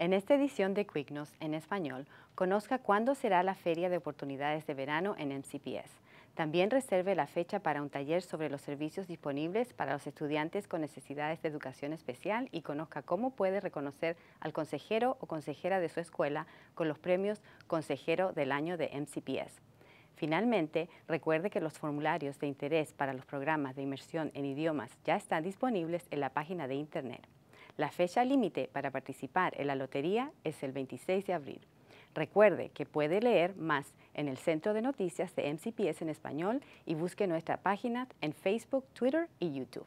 En esta edición de Quicknos en español, conozca cuándo será la Feria de Oportunidades de Verano en MCPS. También reserve la fecha para un taller sobre los servicios disponibles para los estudiantes con necesidades de educación especial y conozca cómo puede reconocer al consejero o consejera de su escuela con los premios Consejero del Año de MCPS. Finalmente, recuerde que los formularios de interés para los programas de inmersión en idiomas ya están disponibles en la página de Internet. La fecha límite para participar en la lotería es el 26 de abril. Recuerde que puede leer más en el Centro de Noticias de MCPS en español y busque nuestra página en Facebook, Twitter y YouTube.